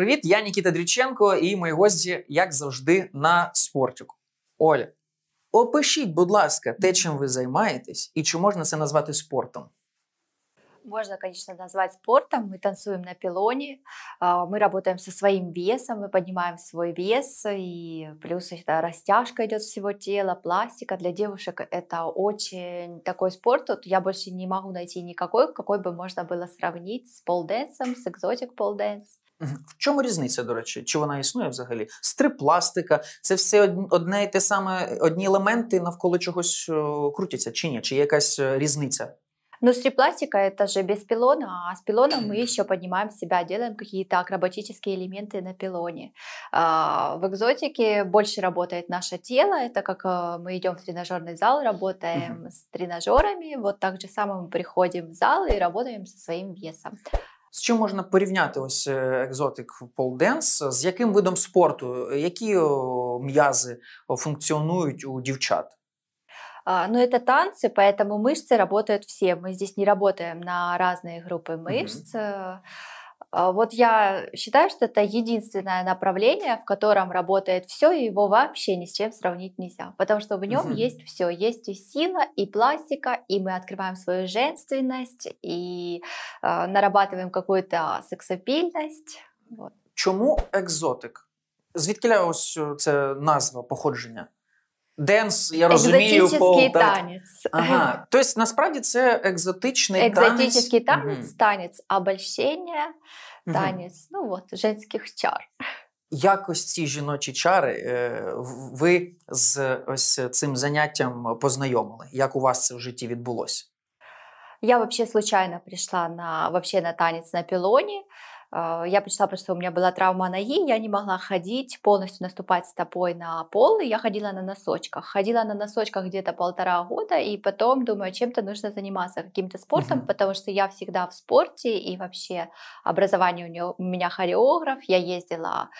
Привіт, я Нікіта Дріченко і мої гості, як завжди, на спортіку. Оля, опишіть, будь ласка, те, чим ви займаєтесь, і чи можна це назвати спортом? можно, конечно, назвать спортом. Мы танцуем на пилоне, а, мы работаем со своим весом, мы поднимаем свой вес, и плюс это растяжка идет всего тела, пластика. Для девушек это очень такой спорт. Тут я больше не могу найти никакой, какой бы можно было сравнить с полденсом, с экзотик полденс. В чому різниця, до речі? Чи вона існує взагалі? Стрипластика, це все одне і те саме, одні елементи навколо чогось е, крутяться, чи ні? Чи є якась е, різниця? Но ну, стрипластика это же без пилона, а с пилоном мы еще поднимаем себя, делаем какие-то акробатические элементы на пилоне. В экзотике больше работает наше тело, это как э, мы идем в тренажерный зал, работаем uh с тренажерами, вот так же самое мы приходим в зал и работаем со своим весом. З чим можна порівняти ось е, екзотик полденс? З яким видом спорту? Які м'язи функціонують у дівчат? Ну, это танцы, поэтому мышцы работают все. Мы здесь не работаем на разные группы мышц. Угу. А, вот я считаю, что это единственное направление, в котором работает все, и его вообще ни с чем сравнить нельзя. Потому что в нем угу. есть все. Есть и сила, и пластика, и мы открываем свою женственность, и э, нарабатываем какую-то сексапільність. Вот. Чому екзотик? Звідки ось ця назва походження? денс, я розумію, по... танець. Ага. Тобто, насправді це екзотичний танець. Екзотичний танець, танець обольщення, танець, ну от, женських чар. Якось ці жіночі чари е, ви з ось е, цим заняттям познайомили? Як у вас це в житті відбулося? Я вообще случайно прийшла на вообще на танец на пилоне. А, я прочитала, просто что у меня была травма ноги, я не могла ходить, полностью наступать стопой на пол, и я ходила на носочках. Ходила на носочках где-то полтора года, и потом думаю, чем-то нужно заниматься, каким-то спортом, угу. потому что я всегда в спорте, и вообще образование у, нее, у меня хореограф, я ездила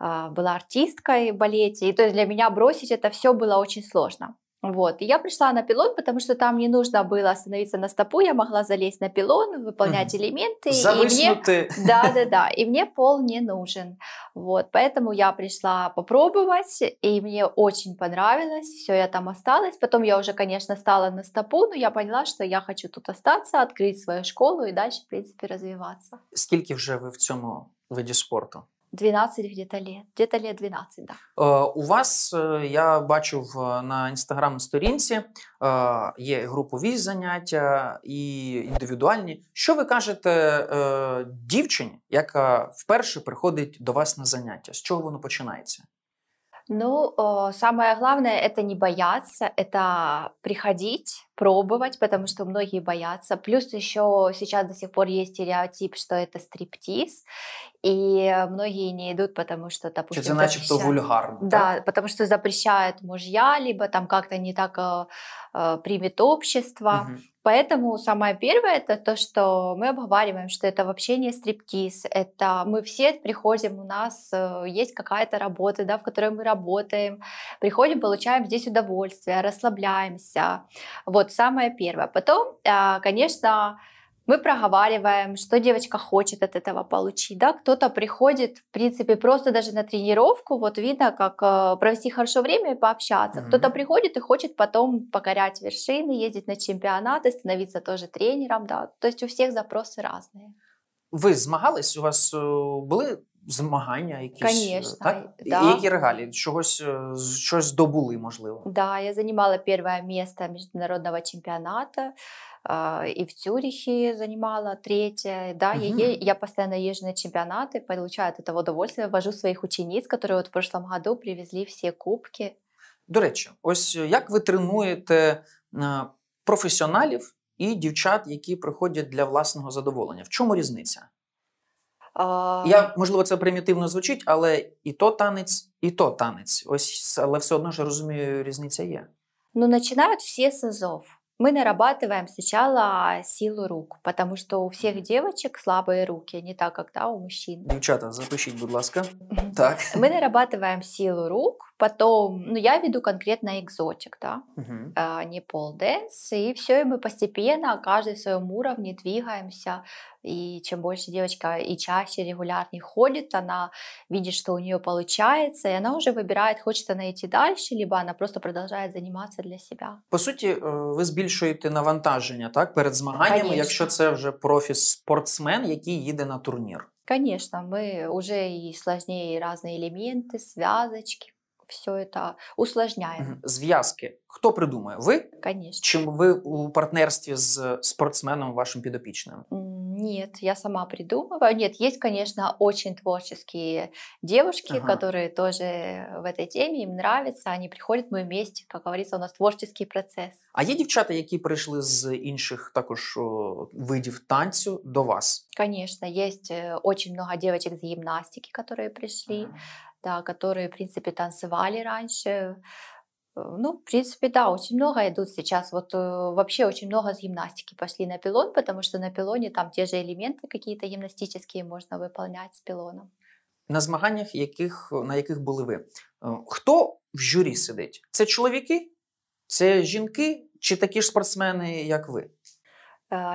а, была артисткой в балете, и то есть для меня бросить это все было очень сложно. Вот. И я пришла на пилон, потому что там не нужно было остановиться на стопу, я могла залезть на пилон, выполнять угу. элементы. Завыснутые. И мне... Да, да, да. И мне пол не нужен. Вот. Поэтому я пришла попробовать, и мне очень понравилось. Все, я там осталась. Потом я уже, конечно, стала на стопу, но я поняла, что я хочу тут остаться, открыть свою школу и дальше, в принципе, развиваться. Сколько уже вы в цьому виді спорту? 12 где-то лет. Где-то лет 12, да. Э, у вас э, я бачив на інстаграм-сторінці э, є групові заняття і індивідуальні. Що ви кажете е, дівчині, яка вперше приходить до вас на заняття? З чого воно починається? Ну, самое главное это не бояться, это приходить пробовать, потому что многие боятся. Плюс еще сейчас до сих пор есть стереотип, что это стриптиз, и многие не идут, потому что, допустим, Чи це начебто вульгарно. Да, так? потому что запрещают мужья, либо там как-то не так э, э, примет общество. Угу. Поэтому самое первое это то, что мы обговариваем, что это вообще не стриптиз, это мы все приходим, у нас э, есть какая-то работа, да, в которой мы работаем, приходим, получаем здесь удовольствие, расслабляемся. Вот, вот самое первое. Потом, а, конечно, мы проговариваем, что девочка хочет от этого получить, да, кто-то приходит, в принципе, просто даже на тренировку, вот видно, как э, провести хорошо время и пообщаться, mm-hmm. кто-то приходит и хочет потом покорять вершины, ездить на чемпионаты, становиться тоже тренером, да, то есть у всех запросы разные. Вы змагались? У вас э, были? змагання, якісь е, Конечно, так? Да. які регалії? Чогось е, щось здобули, можливо. Да, я занимала перше місце міжнародного чемпионата. И в Цюрихе занимала третье. Да, угу. я, я постоянно езжу на чемпионаты, получаю от этого удовольствие, вожу своих учениц, которые вот в прошлом году привезли все кубки. До речі, ось е, як ви тренуєте професіоналів і дівчат, які приходять для власного задоволення? В чому різниця? А... Я можливо це примітивно звучить, але і то танець, і то танець. Ось але все одно ж розумію, різниця є. Ну починають всі з АЗОВ. Мы нарабатываем сначала силу рук, потому что у всех девочек слабые руки, не так, как да, у мужчин. Девчата, запишите, будь ласка. Так. Мы нарабатываем силу рук, Потом, ну, я веду конкретно экзотик, да, угу. а, не полденс, и все, и мы постепенно, каждый в своем уровне двигаемся, и чем больше девочка и чаще регулярнее ходит, она видит, что у нее получается, и она уже выбирает, хочет она идти дальше, либо она просто продолжает заниматься для себя. По суті, э, ви збільшуєте навантаження так перед змаганнями, якщо це вже профі-спортсмен, який їде на турнір. Конечно, мы уже и сложнее разные элементы, связочки, все это усложняет. Зв'язки Хто придумує? Ви? Конечно. Чим ви у партнерстве с спортсменом вашим підопічним? Нет, я сама придумываю. Нет, есть, конечно, очень творческие девушки, ага. которые тоже в этой теме, им нравится, они приходят, мы вместе, как говорится, у нас творческий процесс. А есть девчата, которые пришли з інших також о, видів танцю до вас? Конечно, есть э, очень много девочек из гимнастики, которые пришли, ага. да, которые, в принципе, танцевали раньше, Э, ну, в принципе, да, очень много идут сейчас. Вот э, вообще очень много с гимнастики пошли на пилон, потому что на пилоне там те же элементы какие-то гимнастические можно выполнять с пилоном. На змаганнях, яких, на яких були ви, е, хто в журі сидить? Це чоловіки? Це жінки? Чи такі ж спортсмени, як ви?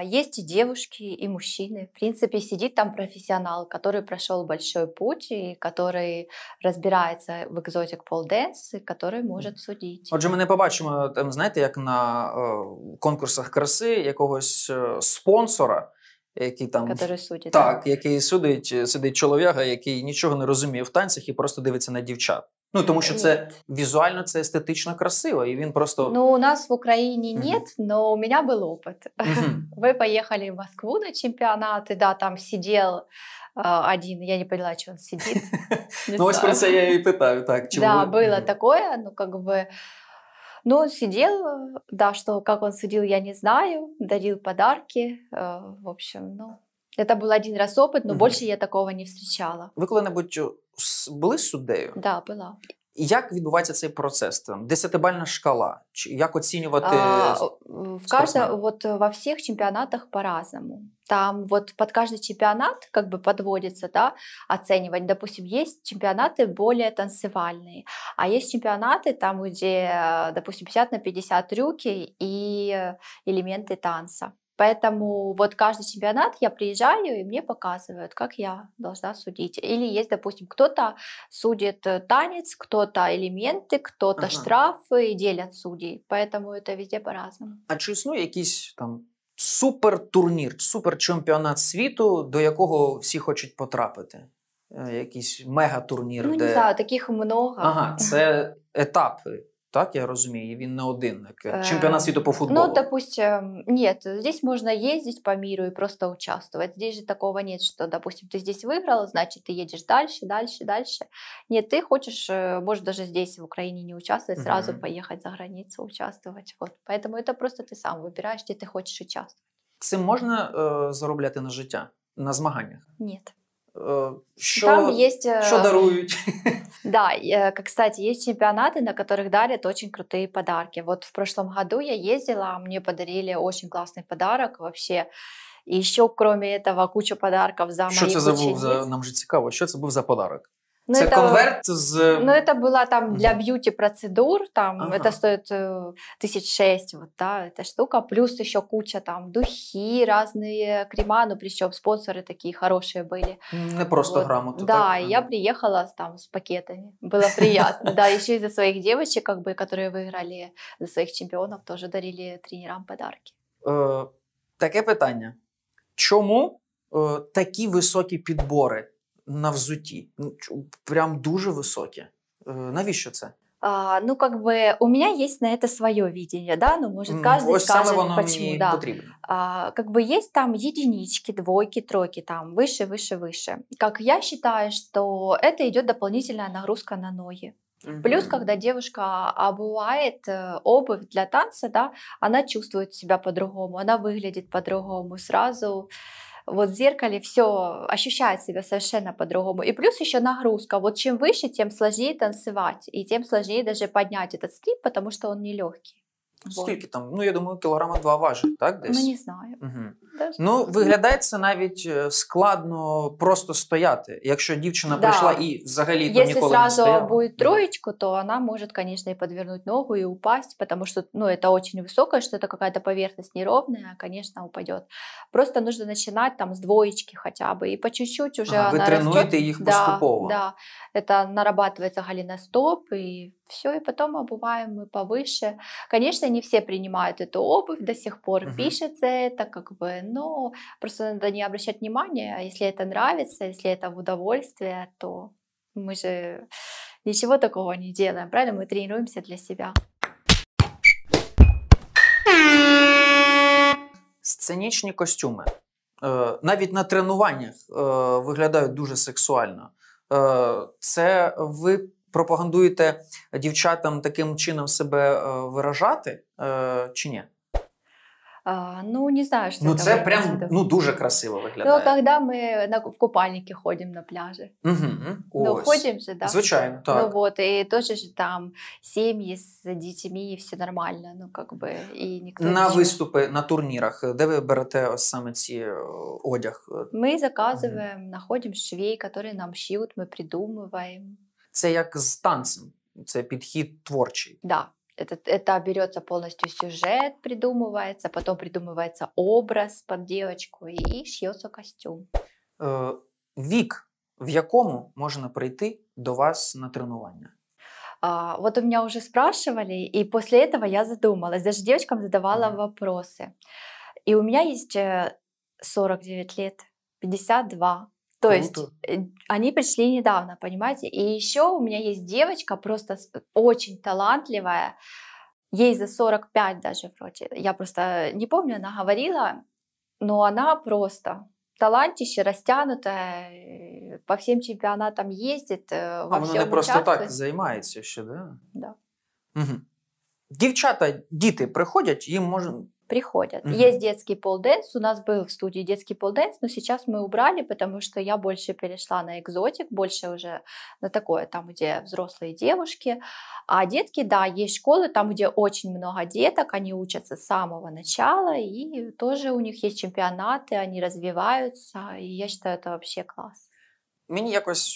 Есть и девушки, и мужчины. В принципе, сидит там профессионал, который прошел большой путь і который розбирається в екзотик полденс, і который може судити. Отже, ми не побачимо там, знаєте, як на е, конкурсах краси якогось е, спонсора. Який там Который судить, так, так, який судить, сидить чоловіка, який нічого не розуміє в танцях і просто дивиться на дівчат. Ну тому що це візуально це естетично красиво, і він просто ну у нас в Україні нет, mm-hmm. но у меня был опыт. Mm-hmm. Вы поехали в Москву на чемпионат, да, там сидел а, один, я не поняла, что он сидит. Ну ось про це я і питаю, так чому да было такое, ну как бы. ну, он сидел, да, что как он сидел, я не знаю, дарил подарки, э, в общем, ну. Это был один раз опыт, но угу. більше я такого не встречала. Ви коли-небудь э, були суддею? Так, да, була. Як відбувається цей процес? Там десятибальна шкала? Чи як оцінювати а, в кожна, вот во всіх чемпіонатах по-разному. Там вот под каждый чемпионат как бы подводится, да, оценивать. Допустим, есть чемпионаты более танцевальные, а есть чемпионаты там, где, э, допустим, 50 на 50 трюки и э, элементы танца. Поэтому вот каждый чемпионат я приезжаю, и мне показывают, как я должна судить. Или есть, допустим, кто-то судит э, танец, кто-то элементи, кто-то ага. штрафи і ділять судді. Поэтому это везде по-разному. А чи існує якийсь там супертурнір, суперчемпіонат світу, до якого всі хочуть потрапити? Е, якийсь мегатурнір? Ну, де... не знаю, таких много. Ага, це етапи. Так, я розумію, він не один. Е, чемпіонат світу по ну, футболу. Ну, допустим, ні, здесь можна їздити по миру і просто участвувати. Здесь же такого нет, що допустимо, ти здесь выиграл, значит, ты едешь далі, далі. дальше. Нет, ты хочешь, э, может, даже здесь, в Україні, не участвовать, сразу угу. поехать за границу участвувати. Вот. Поэтому это просто ти сам вибираєш, де ти хочеш участвовать. Цим можна э, заробляти на життя, на змаганнях? Нет. Е, що, Там є... що дарують. Да, как э, кстати, есть чемпионаты, на которых дарят очень крутые подарки. Вот в прошлом году я ездила, а мне подарили очень классный подарок вообще. И еще кроме этого куча подарков за Що моїх це за учениць. був за нам же цікаво? Что это был за подарок? Но ну, это, конверт з. Ну, это было там для бьюти-процедур, там ага. это стоит э, тысяч шесть, вот, да, эта штука, плюс еще куча там духи, разные крема, ну, причем спонсоры такие хорошие были. Не просто вот. грамоту, Да, так? я приехала там с пакетами, было приятно. Да, еще из за своих девочек, как бы, которые выиграли, за своих чемпионов, тоже дарили тренерам подарки. Э, Такое питання. чему э, такие высокие подборы? на взутті? Ну, прям дуже високі. Навіщо це? А, ну, как бы у меня есть на это свое видение, да, ну, может, каждый Ось скажет, оно почему, да. А, как бы есть там единички, двойки, тройки, там, выше, выше, выше. Как я считаю, что это идет дополнительная нагрузка на ноги. Угу. Плюс, когда девушка обувает э, обувь для танца, да, она чувствует себя по-другому, она выглядит по-другому, сразу вот в зеркале все ощущает себя совершенно по-другому. И плюс еще нагрузка. Вот чем выше, тем сложнее танцевать, и тем сложнее даже поднять этот скрип, потому что он нелегкий. Скільки там? Ну, я думаю, кілограма два важить, так? Ну, десь? Ну, не знаю. Угу. ну, виглядає це навіть э, складно просто стояти. Якщо дівчина да. прийшла і взагалі Если ніколи не стояла. Якщо буде троечку, то вона може, звісно, і підвернути ногу, і упасть, тому що ну, це дуже високе, що це якась поверхність неровна, звісно, упаде. Просто потрібно починати там з двоєчки хоча б, і по чуть-чуть вже а, вона Ви тренуєте растет. їх поступово? Да, да. нарабатывается нарабатується галіностоп, і все, і потім обуваємо повыше, Звісно, не все принимают эту обувь, до сих пор угу. пишется это, как бы, но просто надо не обращать внимания, а если это нравится, если это в удовольствие, то мы же ничего такого не делаем, правильно? Мы тренируемся для себя. Сценічні костюми е, э, навіть на тренуваннях е, э, виглядають дуже сексуально. Е, э, це ви пропагандуєте дівчатам таким чином себе е, виражати е, чи ні? А, ну, не знаю, що Ну, це прям ну, дуже красиво виглядає. Ну, когда мы на, в купальнике ходимо на пляжі, Угу, ну, ось. же, да. Звичайно, ну, так. Ну, вот, и тоже же там семьи с детьми, и все нормально, ну, как бы, и никто На ничего... виступи, на турнірах, де ви берете ось саме ці е, одяг? Мы заказываем, угу. находим швей, которые нам шьют, ми придумуємо. це як з танцем, це підхід творчий. Да. Это, берется полностью сюжет, придумывается, потом придумывается образ под девочку и шьется костюм. Е, э, вік, в якому можно прийти до вас на тренування? А, вот у меня уже спрашивали, и после этого я задумалась. Даже девочкам задавала mm. вопросы. И у меня есть 49 э, лет, 52, то Круто. есть э, они пришли недавно, понимаете? И еще у меня есть девочка, просто очень талантливая, ей за 45 даже вроде. Я просто не помню, она говорила, но она просто талантище, растянутая, э, по всем чемпионатам ездит, э, а во а всьому не просто так занимается еще, да? Да. Угу. Дівчата, діти приходять, їм можна приходят. Mm-hmm. Есть детский полденс, у нас был в студии детский полденс, но сейчас мы убрали, потому что я больше перешла на экзотик, больше уже на такое, там, где взрослые девушки. А детки, да, есть школы, там, где очень много деток, они учатся с самого начала, и тоже у них есть чемпионаты, они развиваются, и я считаю, это вообще класс. Мені якось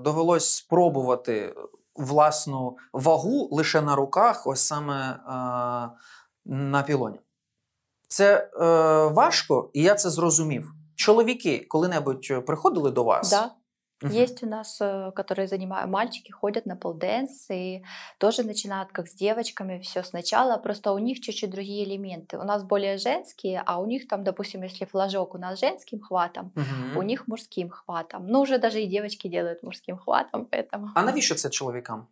довелось спробувати власну вагу лише на руках, ось саме е, на пілоні. Це е, важко, і я це зрозумів. Чоловіки коли-небудь приходили до вас? Да. Угу. Есть у нас, э, которые занимают мальчики, ходят на полденс и тоже начинают как с девочками все сначала, просто у них чуть-чуть другие элементы. У нас более женские, а у них там, допустим, если флажок у нас женским хватом, угу. у них мужским хватом. Ну, уже даже и девочки делают мужским хватом, поэтому... А навіщо це чоловікам?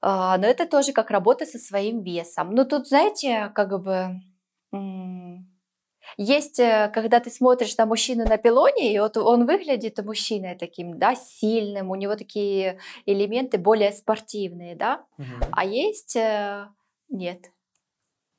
А, Ну это тоже как работа со своим весом. Ну, тут, знаете, как бы Есть, э, когда ты смотришь на мужчину на пилоне, и вот он выглядит мужчиной таким, да, сильным, у него такие элементы более спортивные, да, угу. а есть э, нет.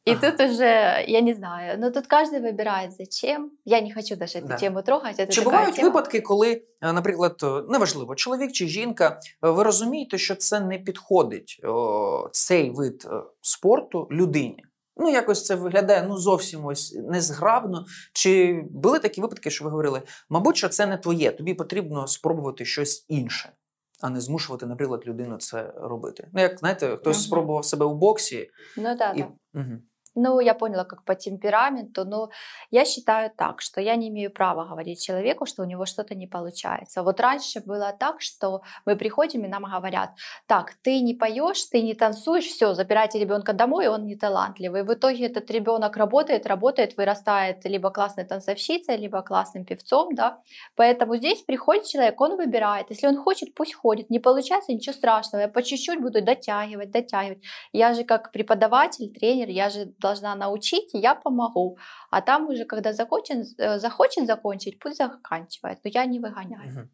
И ага. тут уже, я не знаю, ну тут кожен вибирає зачем. Я не хочу даже цю да. тему трогати. Чи бувають тема. випадки, коли, е, наприклад, е, неважливо, чоловік чи жінка, е, ви розумієте, що це не підходить о, цей вид спорту людині? Ну, якось це виглядає ну зовсім ось незграбно. Чи були такі випадки, що ви говорили, мабуть, що це не твоє, тобі потрібно спробувати щось інше, а не змушувати, наприклад, людину це робити. Ну, як знаєте, хтось угу. спробував себе у боксі. Ну, да. І... Угу. Ну, я поняла, как по темпераменту, но я считаю так, что я не имею права говорить человеку, что у него что-то не получается. Вот раньше было так, что мы приходим и нам говорят, так, ты не поешь, ты не танцуешь, все, забирайте ребенка домой, он не талантливый. В итоге этот ребенок работает, работает, вырастает либо классной танцовщицей, либо классным певцом, да. Поэтому здесь приходит человек, он выбирает. Если он хочет, пусть ходит. Не получается, ничего страшного. Я по чуть-чуть буду дотягивать, дотягивать. Я же как преподаватель, тренер, я же должна научить, я помогу. А там уже, когда захочет, э, захочет закончить, пусть заканчивает, но я не виганяю. Угу.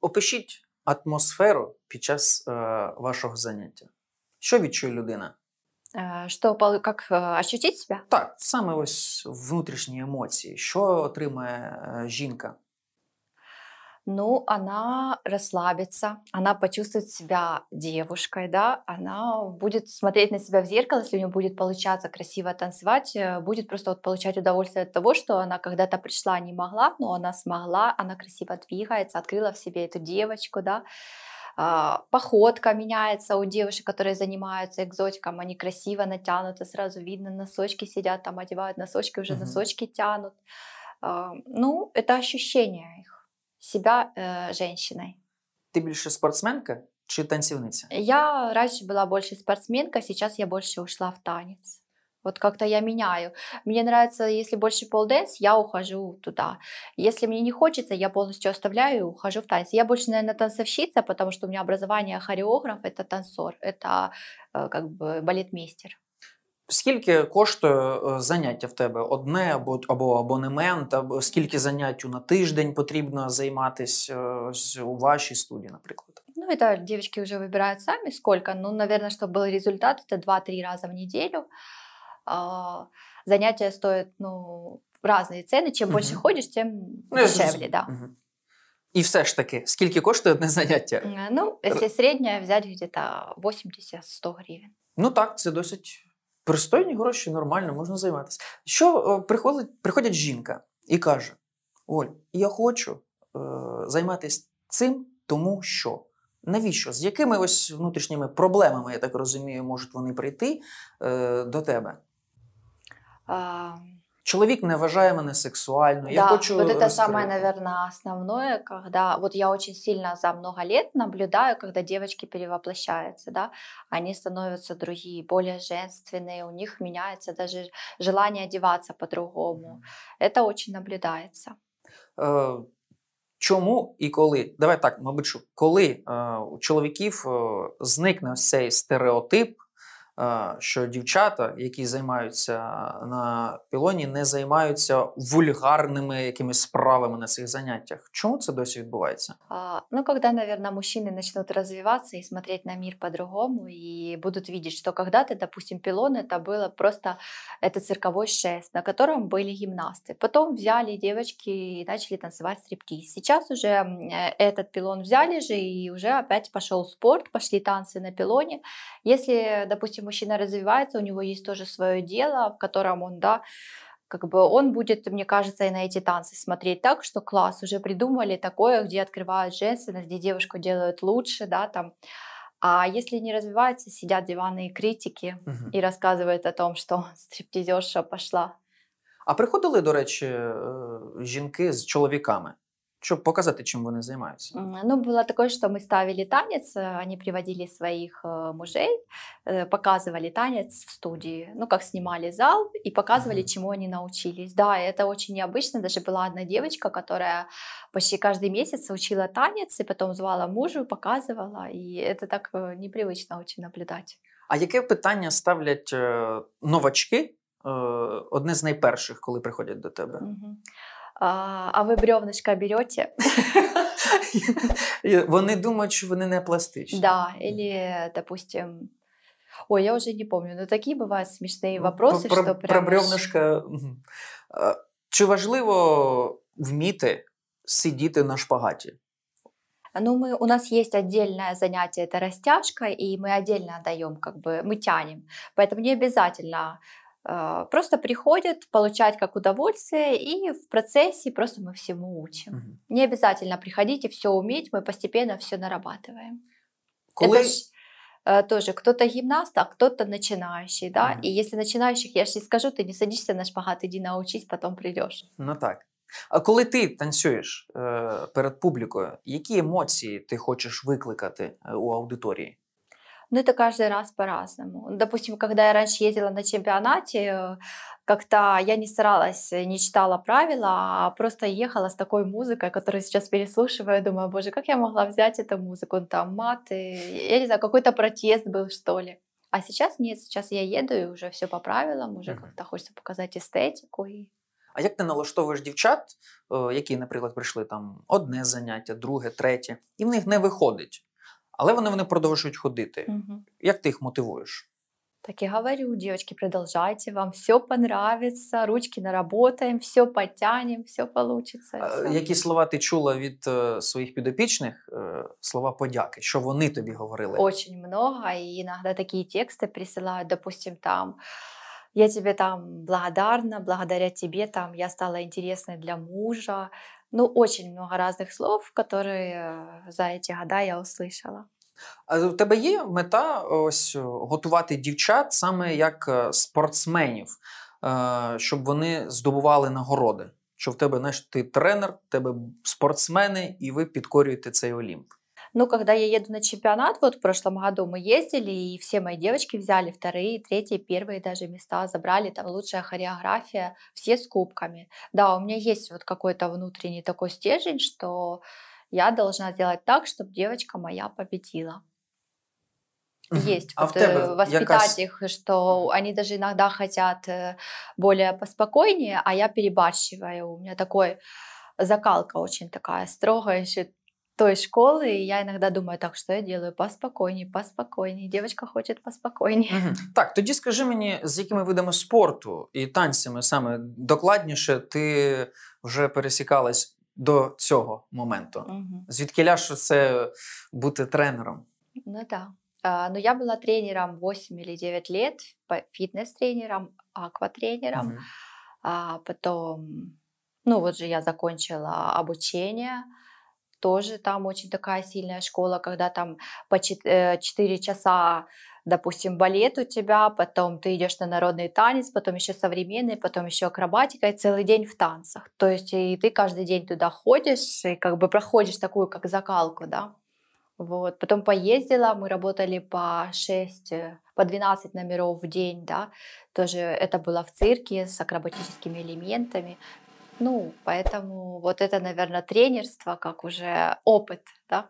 Опишіть атмосферу під час е, вашого заняття. Що відчує людина? Е, що, як е, ощутить себе? Так, саме ось внутрішні емоції. Що отримає е, жінка? ну, она расслабится, она почувствует себя девушкой, да, она будет смотреть на себя в зеркало, если у нее будет получаться красиво танцевать, э, будет просто вот получать удовольствие от того, что она когда-то пришла, не могла, но она смогла, она красиво двигается, открыла в себе эту девочку, да, а, походка меняется у девушек, которые занимаются экзотиком, они красиво натянуты, сразу видно, носочки сидят, там одевают носочки, уже mm-hmm. носочки тянут. А, ну, это ощущение их себя э, женщиной. Ты больше спортсменка чи танцевница? Я раньше была больше спортсменка, а сейчас я больше ушла в танец. Вот как-то я меняю. Мне нравится, если больше полденс, я ухожу туда. Если мне не хочется, я полностью оставляю и ухожу в танец. Я больше, наверное, танцовщица, потому что у меня образование хореограф, это танцор, это э, как бы балетмейстер. Скільки коштує е, заняття в тебе? Одне або або абонемент, або скільки занять на тиждень потрібно займатися е, у вашій студії, наприклад? Ну, это девочки уже выбирают сами, сколько. Ну, наверное, чтобы был результат, это 2-3 раза в неделю. Занятия стоят, ну, разные цены. Чем угу. больше ходишь, тем ну, дешевле, да. Угу. И все ж таки, скільки коштує одне заняття? Э, ну, если среднее взять где-то 80-100 гривен. Ну так, це досить Пристойні гроші нормально можна займатися. Що е, приходить, приходять жінка і каже: Оль, я хочу е, займатися цим, тому що. Навіщо? З якими ось внутрішніми проблемами, я так розумію, можуть вони прийти е, до тебе? А... Чоловік не вважає мене сексуально. Да, я хочу вот это самое, наверное, основное, когда вот я очень сильно за много лет наблюдаю, когда девочки перевоплощаются, да, они становятся другие, более женственные, у них меняется даже желание одеваться по-другому. Это очень наблюдается. Е, чому і коли? Давай так, мабуть, коли е, у чоловіків е, зникне цей стереотип Е, що дівчата, які займаються е, на пілоні, не займаються вульгарними якимись справами на цих заняттях. Чому це досі відбувається? А, ну, коли, наверное, мужчины почнуть розвиватися і смотреть на мир по-другому, і будуть видеть, що коли то допустим, пилон это было просто это цирковой шест, на котором были гимнасты. Потом взяли девочки і почали танцювати. стриптиз. Сейчас уже е, этот пилон взяли же, и уже опять пошел спорт, пішли танці на пілоні. Если, допустим, мужчина развивается, у него есть тоже свое дело, в котором он, да, как бы он будет, мне кажется, и на эти танцы смотреть так, что класс, уже придумали такое, где открывают женственность, где девушку делают лучше, да, там. А если не развивается, сидят диванные критики угу. і розказують о том, что стриптизерша пошла. А приходили, до речі, жінки з чоловіками? чтобы показать, а чем они занимаются? Ну, было такое, что мы ставили танец, э, они приводили своих э, мужей, э, показывали танец в студии, ну, как снимали зал и показывали, mm-hmm. чему они научились. Да, это очень необычно, даже была одна девочка, которая почти каждый месяц учила танец и потом звала мужа, показывала, и это так непривычно очень наблюдать. А яке питання ставлять новачки? Одне з найперших, коли приходять до тебе? Угу. А а ви бревнышко берете? Вони думають, що вони не пластичні. Да, или, допустим, Ой, я уже не помню, но такі бувають смішні ну, вопроси, про, що прям... Про бревнышко. Чи важливо вміти сидіти на шпагаті? Ну, мы, у нас есть отдельное занятие, это растяжка, и мы отдельно даем, как бы, мы тянем. Поэтому не обязательно просто приходят получать как удовольствие, и в процессе просто мы всему учим. Угу. Не обязательно приходить все уметь, мы постепенно все нарабатываем. Коли... Это ж, э, тоже кто-то гимнаст, а кто-то начинающий, да? Угу. И если начинающих, я ж скажу, ты не садишься на шпагат, иди научись, потом придешь. Ну так. А коли ти танцюєш е, перед публікою, які емоції ти хочеш викликати е, у аудиторії? но ну, это каждый раз по-разному. Допустим, когда я раньше ездила на чемпионате, э, как-то я не старалась, э, не читала правила, а просто ехала с такой музыкой, которую сейчас переслушиваю, думаю, боже, как я могла взять эту музыку, там маты, я не знаю, какой-то протест был, что ли. А сейчас нет, сейчас я еду и уже все по правилам, уже mm-hmm. как-то хочется показать эстетику. і. А як ти налаштовуєш дівчат, які, наприклад, прийшли там одне заняття, друге, третє, і в них не виходить. але вони вони продовжують ходити. Угу. Як ти їх мотивуєш? Так и говорю, дівчатки, продовжайте, вам все понравится, ручки наработаем, все потягнемо, все вийде. Які слова ти чула від е, своїх підопічних е, слова подяки? Що вони тобі говорили? Очень много, и иногда такие тексты присылают, допустим, там я тебе там благодарна, благодаря тебе там я стала интересной для мужа, ну, очень много разных слов, которые э, за эти года я услышала. А у тебе є мета ось готувати дівчат саме як е, спортсменів, е, щоб вони здобували нагороди? Що в тебе знаєш, ти тренер, в тебе спортсмени, і ви підкорюєте цей олімп? Но «Ну, когда я еду на чемпионат, вот в прошлом году мы ездили, и все мои девочки взяли вторые, третьи, первые даже места, забрали там лучшая хореография, все с кубками. Да, у меня есть вот какой-то внутренний такой стержень, что я должна сделать так, чтобы девочка моя победила есть а вот, тебе, э, воспитать якась... их, что они даже иногда хотят э, более поспокойнее, а я перебарщиваю. У меня такой закалка очень такая строгая, еще той школы, и я иногда думаю, так, что я делаю? Поспокойней, поспокойней. Девочка хочет поспокойней. Угу. Так, тоді скажи мені, з якими видами спорту і танцями саме докладніше ти вже пересікалась до цього моменту? Угу. Звідки ляж це бути тренером? Ну так. Да. Ну, я була тренером 8 или 9 лет, фитнес-тренером, акватренером. Угу. А потом, ну вот же я закончила обучение, тоже там очень такая сильная школа, когда там по 4 э, часа допустим, балет у тебя, потом ты идешь на народный танец, потом еще современный, потом еще акробатика, и целый день в танцах. То есть и ты каждый день туда ходишь, и как бы проходишь такую, как закалку, да. Вот. Потом поездила, мы работали по 6, э, по 12 номеров в день, да, тоже это было в цирке с акробатическими элементами, ну, поэтому вот это, наверное, тренерство, как уже опыт, да?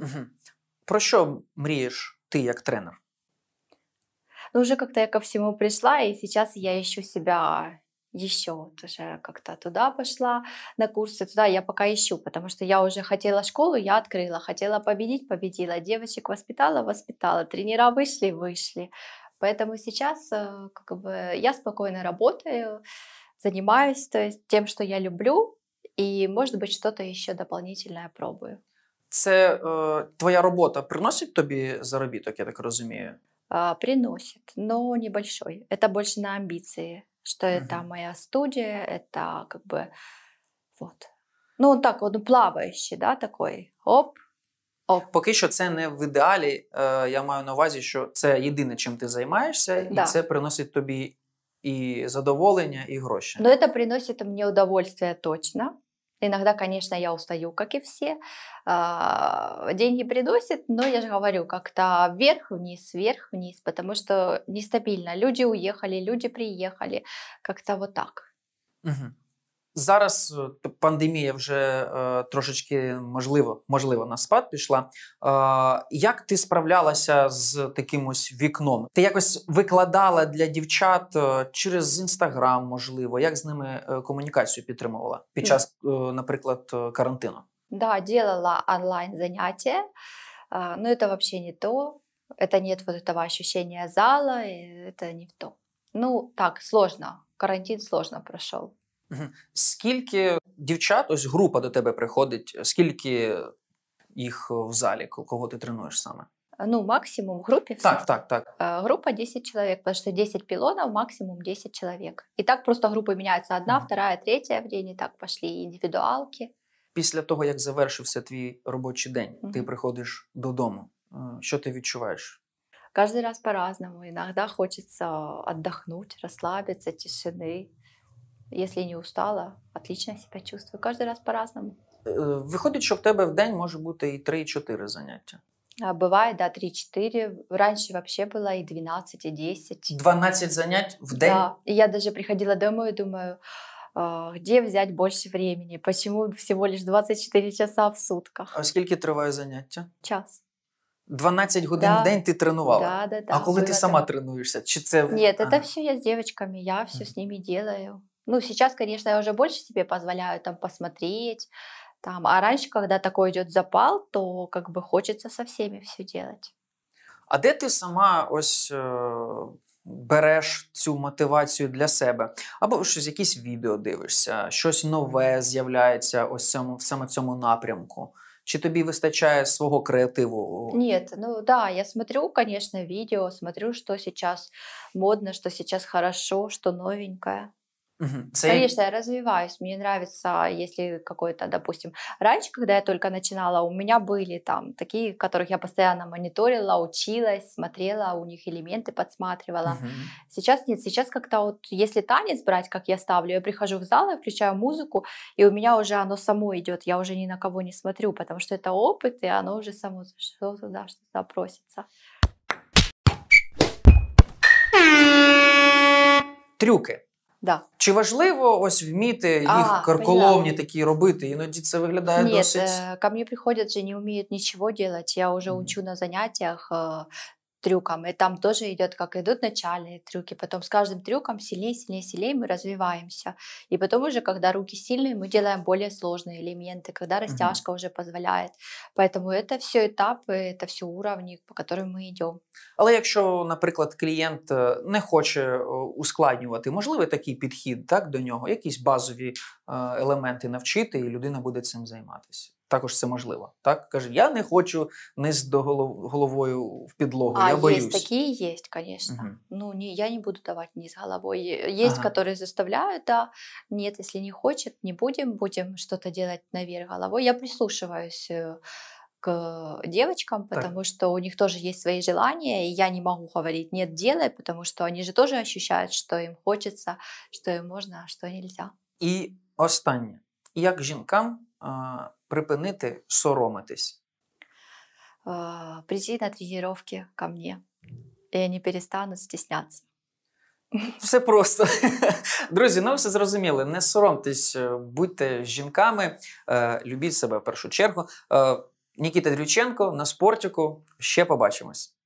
Угу. Про что мрієш ты, как тренер? Ну, уже как-то я ко всему пришла, и сейчас я ищу себя еще тоже как-то туда пошла на курсы, туда я пока ищу, потому что я уже хотела школу, я открыла, хотела победить, победила, девочек воспитала, воспитала, тренера вышли, вышли. Поэтому сейчас э, как бы я спокойно работаю, занимаюсь, то есть тем, что я люблю, и, может быть, что-то еще дополнительное пробую. Це е, э, твоя работа приносит тебе заработок, я так разумею? Е, а, приносит, но небольшой. Это больше на амбиции, что угу. это моя студия, это как бы вот. Ну так, он плавающий, да, такой. Оп, Поки що це не в ідеалі. я маю на увазі, що це єдине, чим ти займаєшся, і Да. це приносить тобі и задоволение, и гроши. Но это приносит мне удовольствие точно. Иногда, конечно, я устаю, как и все. А, деньги приносят, но я же говорю, как-то вверх-вниз, вверх-вниз, потому что нестабильно. Люди уехали, люди приехали, как-то вот так. Угу. Зараз е, пандемія вже е, трошечки можливо, можливо, на спад пішла. Е, як ти справлялася з таким ось вікном? Ти якось викладала для дівчат е, через інстаграм, можливо, як з ними е, комунікацію підтримувала під час, е, наприклад, карантину? Да, делала онлайн заняття. Э, ну, це вообще не то. Это нет вот этого ощущения зала, Це не в то. Ну так сложно. Карантин сложно пройшов. Скільки дівчат, ось група до тебе приходить, скільки їх в залі, кого ти тренуєш саме? Е, ну, максимум в групі Все. Так, так, так. Э, е, группа 10 человек, потому что 10 пилонов, максимум 10 чоловік. І так просто групи міняються одна, mm-hmm. вторая, третья в день, и так пішли індивідуалки. Після того, як завершився твій робочий день, mm ти приходиш додому. Е, що ти відчуваєш? Кожен раз по-разному. Иногда хочеться отдохнуть, розслабитися, тишины. Если не устала, отлично себя чувствую. Каждый раз по-разному. Э, Виходить, що в тебе в день може бути і 3-4 заняття. А бывает, да, 3-4. Раньше вообще было и 12, и 10. 12 занять в день? Да. И я даже приходила домой и думаю, а, где взять больше времени? Почему всего лишь 24 часа в сутках? А скільки триває заняття? Час. 12 годин да. в день ти тренувала? Да, да, да. А коли ти сама так. тренуєшся? Чи це... Нет, ага. это все я с девочками, я все ага. с ними делаю. Ну, сейчас, конечно, я уже больше себе позволяю там посмотреть, там. А раньше, когда такой идет запал, то как бы хочется со всеми все делать. А де ти сама ось е, береш цю мотивацію для себе? Або щось якісь відео дивишся, щось нове з'являється ось цьому, в саме цьому напрямку. Чи тобі вистачає свого креативу? Нет, ну да, я смотрю, конечно, видео, смотрю, что сейчас модно, что сейчас хорошо, что новенькое. Угу. Конечно, я развиваюсь. Мне нравится, если какой-то, допустим, раньше, когда я только начинала, у меня были там такие, которых я постоянно мониторила, училась, смотрела, у них элементы подсматривала. Угу. Сейчас нет, сейчас как-то вот, если танец брать, как я ставлю, я прихожу в зал, я включаю музыку, и у меня уже оно само идет, я уже ни на кого не смотрю, потому что это опыт, и оно уже само что туда, что туда просится. Трюки. да. Чи важливо ось вміти їх а, карколомні такі робити? Іноді це виглядає Нет, досить. Ко мені приходять, що не вміють нічого робити. Я вже учу на заняттях е, трюкам. И там тоже идет, как идут начальные трюки. Потом с каждым трюком сильнее, сильнее, сильнее мы развиваемся. И потом уже, когда руки сильные, мы делаем более сложные элементы, когда растяжка угу. уже позволяет. Поэтому это все этапы, э, это все уровни, по которым мы идем. Але якщо, наприклад, клієнт е, не хоче е, ускладнювати, можливий такий підхід так, до нього, якісь базові е, елементи навчити, і людина буде цим займатися. також це можливо. Так каже, я не хочу низ до голов, головою в підлогу. А я боюсь. есть такие есть, конечно. Угу. Ну не, я не буду давать низ головой. Есть, ага. которые заставляют, да. Нет, если не хочет, не будем, будем что-то делать наверх головой. Я прислушиваюсь к девочкам, потому так. что у них тоже есть свои желания, и я не могу говорить «нет, делай», потому что они же тоже ощущают, что им хочется, что им можно, а что нельзя. И останнє. Як жінкам припинити соромитись? Прийти на тренування ко мне. Я не перестану стіснятися. Все просто. Друзі, ну все зрозуміли. Не соромтесь, е, будьте жінками, е, любіть себе в першу чергу. Е, Нікіта Дрюченко на Спортику, Ще побачимось.